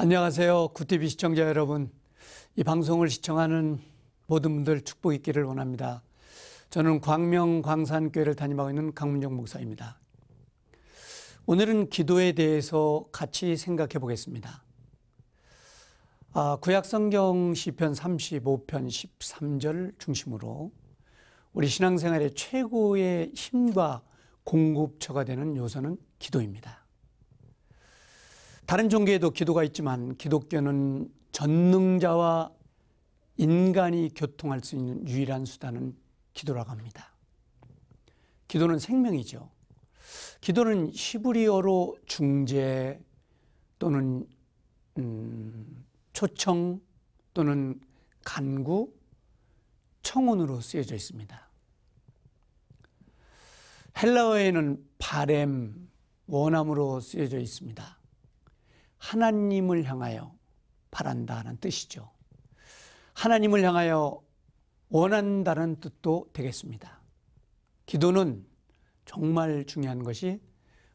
안녕하세요. 구티비 시청자 여러분. 이 방송을 시청하는 모든 분들 축복 있기를 원합니다. 저는 광명 광산교회를 다니고 있는 강문정 목사입니다. 오늘은 기도에 대해서 같이 생각해 보겠습니다. 아, 구약성경 시편 35편 13절 중심으로 우리 신앙생활의 최고의 힘과 공급처가 되는 요소는 기도입니다. 다른 종교에도 기도가 있지만 기독교는 전능자와 인간이 교통할 수 있는 유일한 수단은 기도라고 합니다. 기도는 생명이죠. 기도는 히브리어로 중재 또는 음, 초청 또는 간구 청혼으로 쓰여져 있습니다. 헬라어에는 바램 원함으로 쓰여져 있습니다. 하나님을 향하여 바란다는 뜻이죠. 하나님을 향하여 원한다는 뜻도 되겠습니다. 기도는 정말 중요한 것이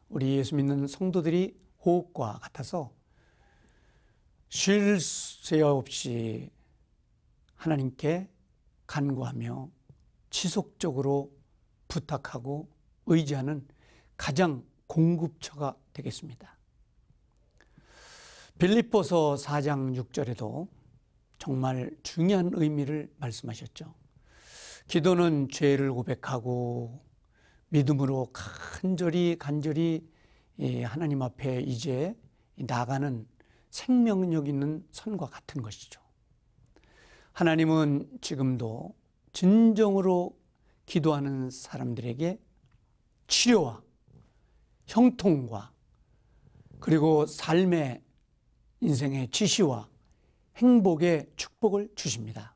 우리 예수 믿는 성도들이 호흡과 같아서 쉴 새 없이 하나님께 간구하며 지속적으로 부탁하고 의지하는 가장 공급처가 되겠습니다. 빌립보서 4장 6절에도 정말 중요한 의미를 말씀하셨죠. 기도는 죄를 고백하고 믿음으로 간절히 간절히 예, 하나님 앞에 이제 나가는 생명력 있는 선과 같은 것이죠. 하나님은 지금도 진정으로 기도하는 사람들에게 치료와 형통과 그리고 삶의 인생의 지시와 행복의 축복을 주십니다.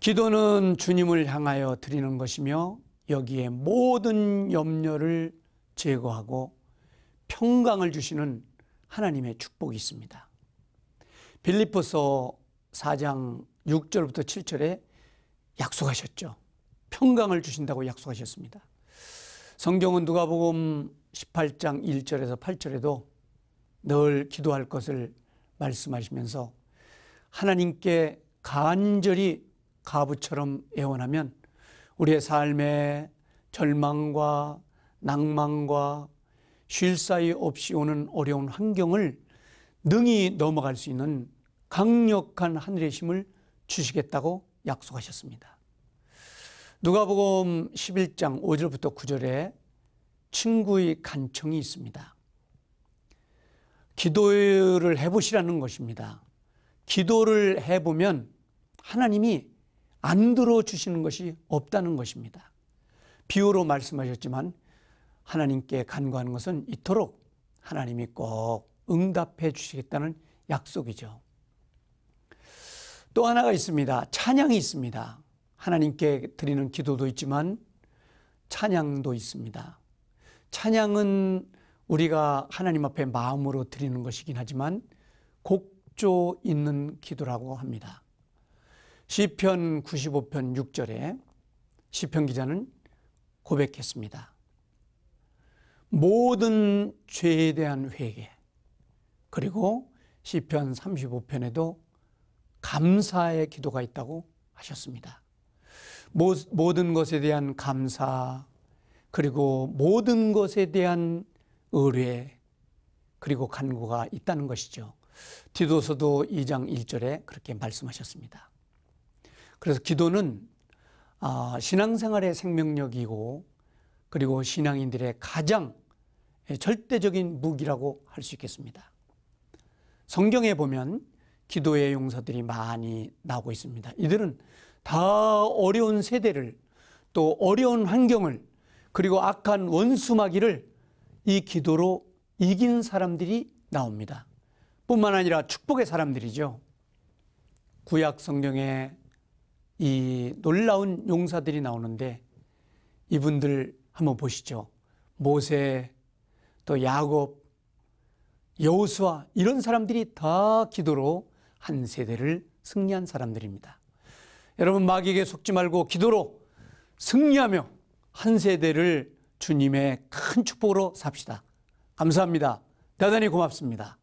기도는 주님을 향하여 드리는 것이며 여기에 모든 염려를 제거하고 평강을 주시는 하나님의 축복이 있습니다. 빌립보서 4장 6절부터 7절에 약속하셨죠. 평강을 주신다고 약속하셨습니다. 성경은 누가복음 18장 1절에서 8절에도 늘 기도할 것을 말씀하시면서 하나님께 간절히 가부처럼 애원하면 우리의 삶에 절망과 낭망과쉴 사이 없이 오는 어려운 환경을 능히 넘어갈 수 있는 강력한 하늘의 힘을 주시겠다고 약속하셨습니다. 누가복음 11장 5절부터 9절에 친구의 간청이 있습니다. 기도를 해보시라는 것입니다. 기도를 해보면 하나님이 안 들어주시는 것이 없다는 것입니다. 비유로 말씀하셨지만 하나님께 간구하는 것은 이토록 하나님이 꼭 응답해 주시겠다는 약속이죠. 또 하나가 있습니다. 찬양이 있습니다. 하나님께 드리는 기도도 있지만 찬양도 있습니다. 찬양은 우리가 하나님 앞에 마음으로 드리는 것이긴 하지만 곡조 있는 기도라고 합니다. 시편 95편 6절에 시편 기자는 고백했습니다. 모든 죄에 대한 회개 그리고 시편 35편에도 감사의 기도가 있다고 하셨습니다. 모든 것에 대한 감사 그리고 모든 것에 대한 의뢰 그리고 간구가 있다는 것이죠. 디도서도 2장 1절에 그렇게 말씀하셨습니다. 그래서 기도는 아, 신앙생활의 생명력이고 그리고 신앙인들의 가장 절대적인 무기라고 할 수 있겠습니다. 성경에 보면 기도의 용사들이 많이 나오고 있습니다. 이들은 다 어려운 세대를 또 어려운 환경을 그리고 악한 원수마귀를 이 기도로 이긴 사람들이 나옵니다. 뿐만 아니라 축복의 사람들이죠. 구약 성경에 이 놀라운 용사들이 나오는데 이분들 한번 보시죠. 모세, 또 야곱, 여호수아 이런 사람들이 다 기도로 한 세대를 승리한 사람들입니다. 여러분 마귀에게 속지 말고 기도로 승리하며 한 세대를 주님의 큰 축복으로 삽시다. 감사합니다. 대단히 고맙습니다.